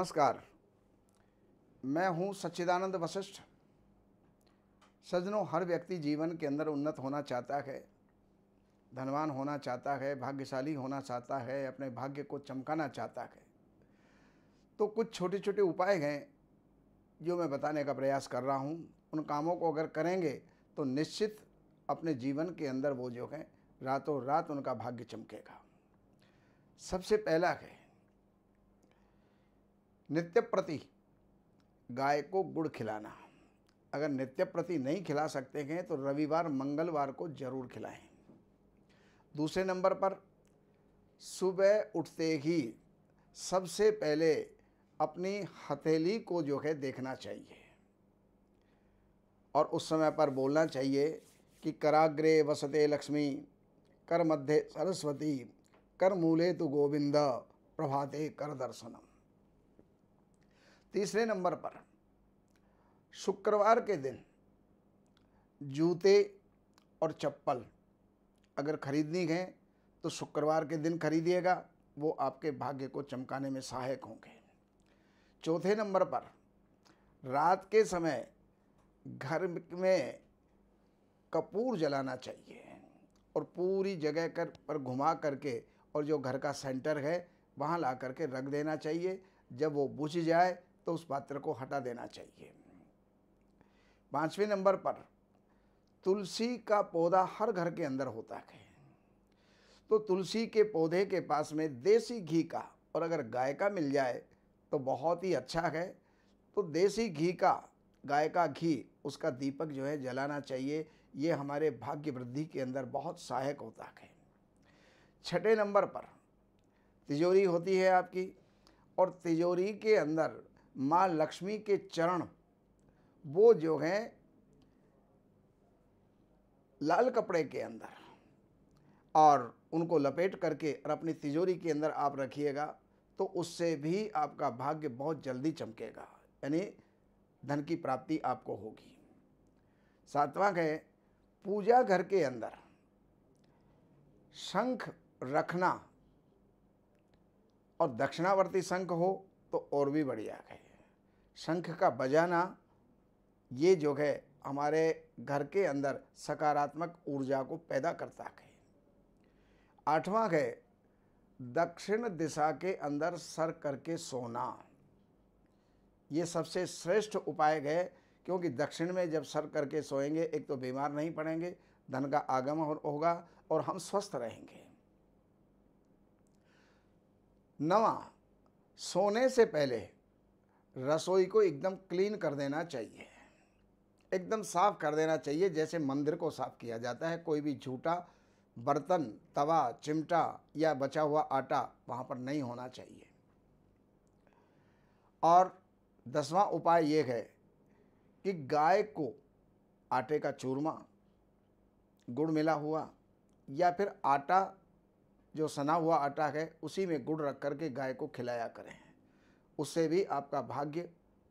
नमस्कार मैं हूं सच्चिदानंद वशिष्ठ सजनों हर व्यक्ति जीवन के अंदर उन्नत होना चाहता है धनवान होना चाहता है भाग्यशाली होना चाहता है अपने भाग्य को चमकाना चाहता है तो कुछ छोटे छोटे उपाय हैं जो मैं बताने का प्रयास कर रहा हूं उन कामों को अगर करेंगे तो निश्चित अपने जीवन के अंदर वो जो है रातों रात उनका भाग्य चमकेगा सबसे पहला है नित्य प्रति गाय को गुड़ खिलाना अगर नित्य प्रति नहीं खिला सकते हैं तो रविवार मंगलवार को जरूर खिलाएं दूसरे नंबर पर सुबह उठते ही सबसे पहले अपनी हथेली को जो है देखना चाहिए और उस समय पर बोलना चाहिए कि कराग्रे वसते लक्ष्मी कर मध्य सरस्वती कर मूले तो गोविंद प्रभाते कर दर्शनम तीसरे नंबर पर शुक्रवार के दिन जूते और चप्पल अगर खरीदनी है तो शुक्रवार के दिन खरीदिएगा वो आपके भाग्य को चमकाने में सहायक होंगे चौथे नंबर पर रात के समय घर में कपूर जलाना चाहिए और पूरी जगह कर पर घुमा करके और जो घर का सेंटर है वहाँ ला करके रख देना चाहिए जब वो बुझ जाए तो उस पात्र को हटा देना चाहिए पाँचवें नंबर पर तुलसी का पौधा हर घर के अंदर होता है तो तुलसी के पौधे के पास में देसी घी का और अगर गाय का मिल जाए तो बहुत ही अच्छा है तो देसी घी का गाय का घी उसका दीपक जो है जलाना चाहिए ये हमारे भाग्य वृद्धि के अंदर बहुत सहायक होता है छठे नंबर पर तिजोरी होती है आपकी और तिजोरी के अंदर माँ लक्ष्मी के चरण वो जो हैं लाल कपड़े के अंदर और उनको लपेट करके और अपनी तिजोरी के अंदर आप रखिएगा तो उससे भी आपका भाग्य बहुत जल्दी चमकेगा यानी धन की प्राप्ति आपको होगी सातवां है पूजा घर के अंदर शंख रखना और दक्षिणावर्ती शंख हो तो और भी बढ़िया है शंख का बजाना ये जो है हमारे घर के अंदर सकारात्मक ऊर्जा को पैदा करता है आठवां है दक्षिण दिशा के अंदर सर करके सोना ये सबसे श्रेष्ठ उपाय है क्योंकि दक्षिण में जब सर करके सोएंगे एक तो बीमार नहीं पड़ेंगे धन का आगम होगा और हम स्वस्थ रहेंगे नवा सोने से पहले रसोई को एकदम क्लीन कर देना चाहिए एकदम साफ़ कर देना चाहिए जैसे मंदिर को साफ़ किया जाता है कोई भी झूठा बर्तन तवा चिमटा या बचा हुआ आटा वहाँ पर नहीं होना चाहिए और दसवां उपाय ये है कि गाय को आटे का चूरमा गुड़ मिला हुआ या फिर आटा जो सना हुआ आटा है उसी में गुड़ रख करके गाय को खिलाया करें उससे भी आपका भाग्य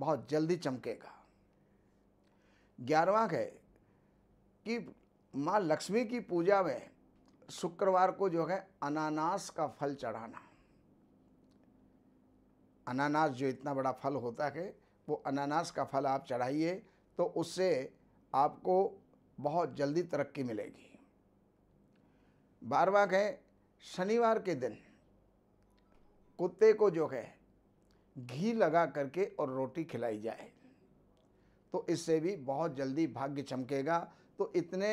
बहुत जल्दी चमकेगा ग्यारहवा है कि माँ लक्ष्मी की पूजा में शुक्रवार को जो है अनानास का फल चढ़ाना अनानास जो इतना बड़ा फल होता है वो अनानास का फल आप चढ़ाइए तो उससे आपको बहुत जल्दी तरक्की मिलेगी बारवा है शनिवार के दिन कुत्ते को जो है घी लगा करके और रोटी खिलाई जाए तो इससे भी बहुत जल्दी भाग्य चमकेगा तो इतने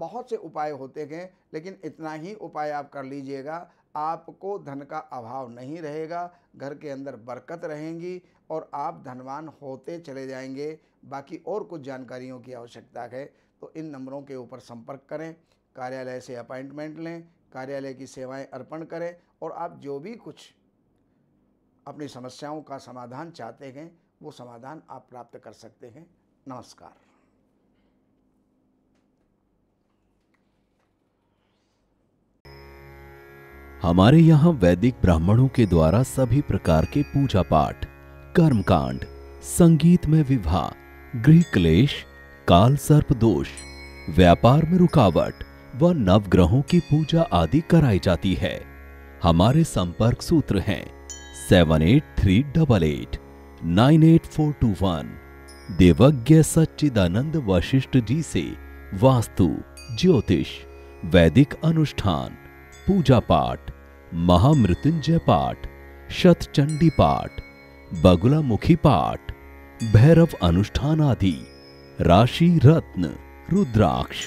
बहुत से उपाय होते हैं लेकिन इतना ही उपाय आप कर लीजिएगा आपको धन का अभाव नहीं रहेगा घर के अंदर बरकत रहेंगी और आप धनवान होते चले जाएंगे बाकी और कुछ जानकारियों की आवश्यकता है तो इन नंबरों के ऊपर संपर्क करें कार्यालय से अपॉइंटमेंट लें कार्यालय की सेवाएं अर्पण करें और आप जो भी कुछ अपनी समस्याओं का समाधान चाहते हैं वो समाधान आप प्राप्त कर सकते हैं नमस्कार हमारे यहाँ वैदिक ब्राह्मणों के द्वारा सभी प्रकार के पूजा पाठ कर्मकांड संगीत में विवाह गृह क्लेश काल सर्प दोष व्यापार में रुकावट व नवग्रहों की पूजा आदि कराई जाती है हमारे संपर्क सूत्र हैं seven eight three double eight nine eight four two one Devagya Sachchidanand Vashishtha ji से वास्तु ज्योतिष वैदिक अनुष्ठान पूजा पाठ महामृत्युंजय पाठ शतचंडी पाठ बगुलामुखी पाठ भैरव अनुष्ठान आदि राशि रत्न रुद्राक्ष